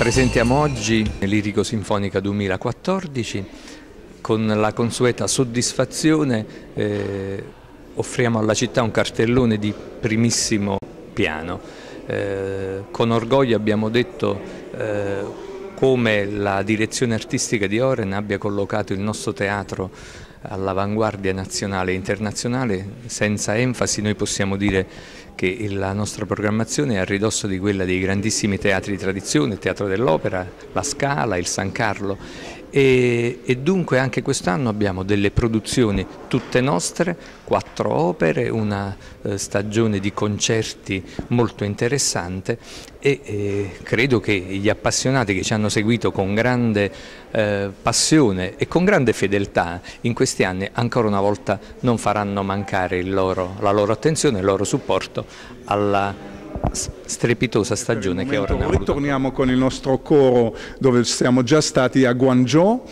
Presentiamo oggi l'Irico Sinfonica 2014 con la consueta soddisfazione eh, offriamo alla città un cartellone di primissimo piano. Eh, con orgoglio abbiamo detto eh, come la direzione artistica di Oren abbia collocato il nostro teatro all'avanguardia nazionale e internazionale, senza enfasi noi possiamo dire che la nostra programmazione è a ridosso di quella dei grandissimi teatri di tradizione, il Teatro dell'Opera, la Scala, il San Carlo e, e dunque anche quest'anno abbiamo delle produzioni tutte nostre, quattro opere, una eh, stagione di concerti molto interessante e eh, credo che gli appassionati che ci hanno seguito con grande eh, passione e con grande fedeltà in questi anni ancora una volta non faranno mancare loro, la loro attenzione, il loro supporto alla strepitosa stagione eh, che ora Ritorniamo con il nostro coro dove siamo già stati a Guangzhou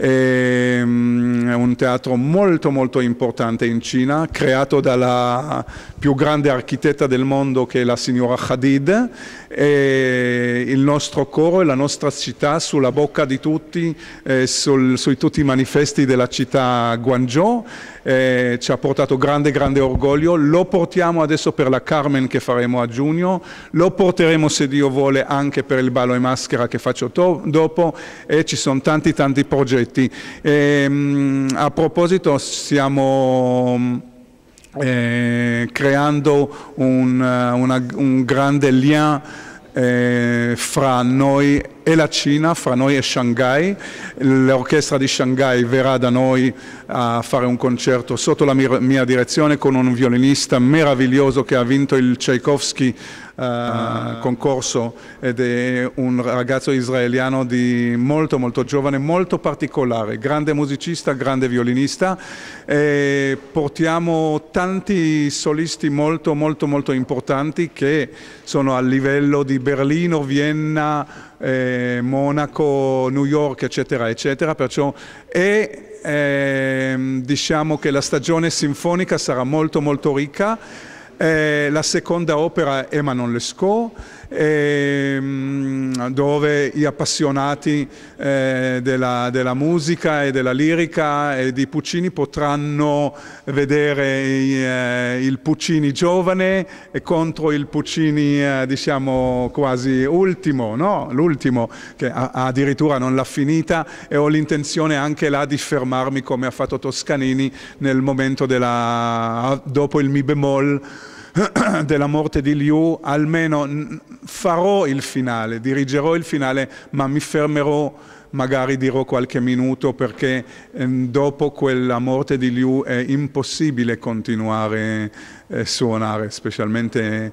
Ehm, è un teatro molto molto importante in Cina, creato dalla più grande architetta del mondo che è la signora Hadid. E il nostro coro e la nostra città sulla bocca di tutti, eh, sul, su tutti i manifesti della città Guangzhou. Eh, ci ha portato grande grande orgoglio, lo portiamo adesso per la Carmen che faremo a giugno, lo porteremo se Dio vuole anche per il ballo e maschera che faccio dopo e ci sono tanti tanti progetti progetti. E, ehm, a proposito siamo... Eh, creando un, eh, una, un grande lien eh, fra noi e la Cina, fra noi e Shanghai. L'orchestra di Shanghai verrà da noi a fare un concerto sotto la mia, direzione con un violinista meraviglioso che ha vinto il Tchaikovsky Uh, concorso ed è un ragazzo israeliano molto molto giovane, molto particolare, grande musicista, grande violinista. E portiamo tanti solisti molto molto molto importanti che sono a livello di Berlino, Vienna, eh, Monaco, New York, eccetera, eccetera, perciò è eh, diciamo che la stagione sinfonica sarà molto molto ricca. Eh, la seconda opera è Manon Lescaut ehm, dove gli appassionati eh, della, della, musica e della lirica e di Puccini potranno vedere eh, il Puccini giovane e contro il Puccini eh, diciamo quasi ultimo, no? l'ultimo che a, addirittura non l'ha finita e ho l'intenzione anche là di fermarmi come ha fatto Toscanini nel momento della, dopo il Mi bemolle della morte di Liu, almeno farò il finale, dirigerò il finale, ma mi fermerò magari dirò qualche minuto perché ehm, dopo quella morte di Liu è impossibile continuare a eh, suonare, specialmente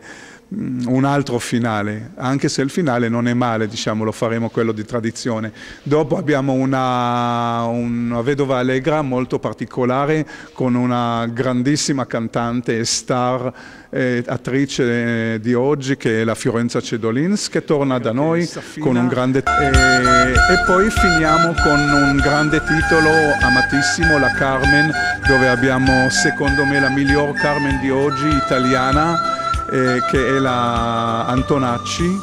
Mm, un altro finale, anche se il finale non è male, diciamo, lo faremo quello di tradizione. Dopo abbiamo una, una vedova allegra molto particolare con una grandissima cantante e star eh, attrice eh, di oggi che è la Fiorenza Cedolins che torna da noi con un grande... E, eh, e poi finiamo con un grande titolo amatissimo, la Carmen, dove abbiamo secondo me la miglior Carmen di oggi, italiana, eh, che è la Antonacci,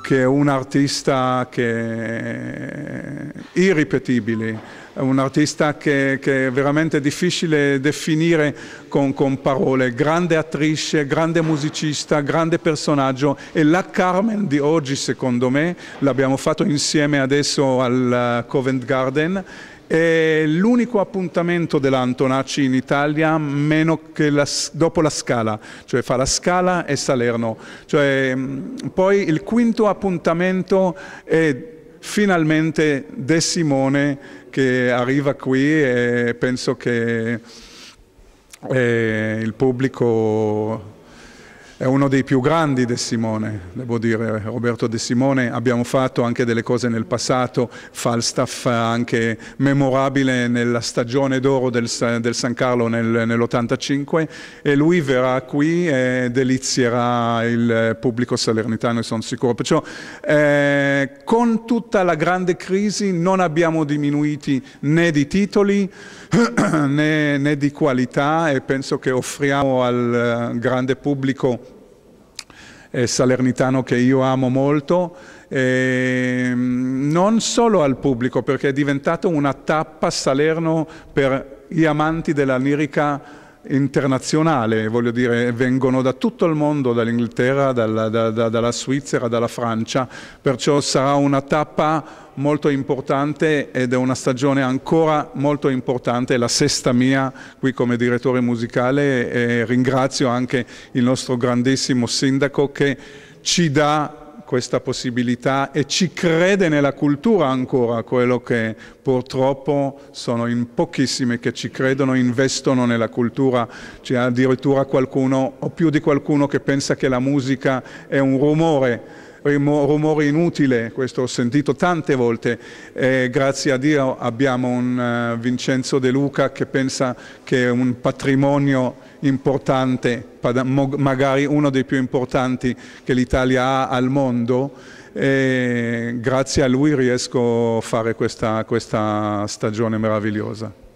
che è un artista che è irripetibile, è un artista che, che è veramente difficile definire con, con, parole, grande attrice, grande musicista, grande personaggio e la Carmen di oggi secondo me l'abbiamo fatto insieme adesso al eh, Covent Garden è l'unico appuntamento dell'Antonacci in Italia meno che la, dopo la Scala, cioè fa la Scala e Salerno. Cioè, mm, poi il quinto appuntamento è finalmente De Simone che arriva qui e penso che eh, il pubblico è uno dei più grandi De Simone, devo dire, Roberto De Simone, abbiamo fatto anche delle cose nel passato, Falstaff anche memorabile nella stagione d'oro del, del, San Carlo nel, nell'85 e lui verrà qui e delizierà il pubblico salernitano, sono sicuro. Perciò eh, con tutta la grande crisi non abbiamo diminuiti né di titoli né, né di qualità e penso che offriamo al eh, grande pubblico eh, salernitano che io amo molto, eh, non solo al pubblico perché è diventato una tappa Salerno per gli amanti della lirica internazionale, voglio dire, vengono da tutto il mondo, dall'Inghilterra, dalla, da, da, dalla Svizzera, dalla Francia, perciò sarà una tappa molto importante ed è una stagione ancora molto importante, è la sesta mia qui come direttore musicale e ringrazio anche il nostro grandissimo sindaco che ci dà questa possibilità e ci crede nella cultura ancora, quello che purtroppo sono in pochissimi che ci credono, investono nella cultura, c'è addirittura qualcuno o più di qualcuno che pensa che la musica è un rumore rumore inutile, questo ho sentito tante volte, eh, grazie a Dio abbiamo un uh, Vincenzo De Luca che pensa che è un patrimonio importante, magari uno dei più importanti che l'Italia ha al mondo e grazie a lui riesco a fare questa, questa stagione meravigliosa.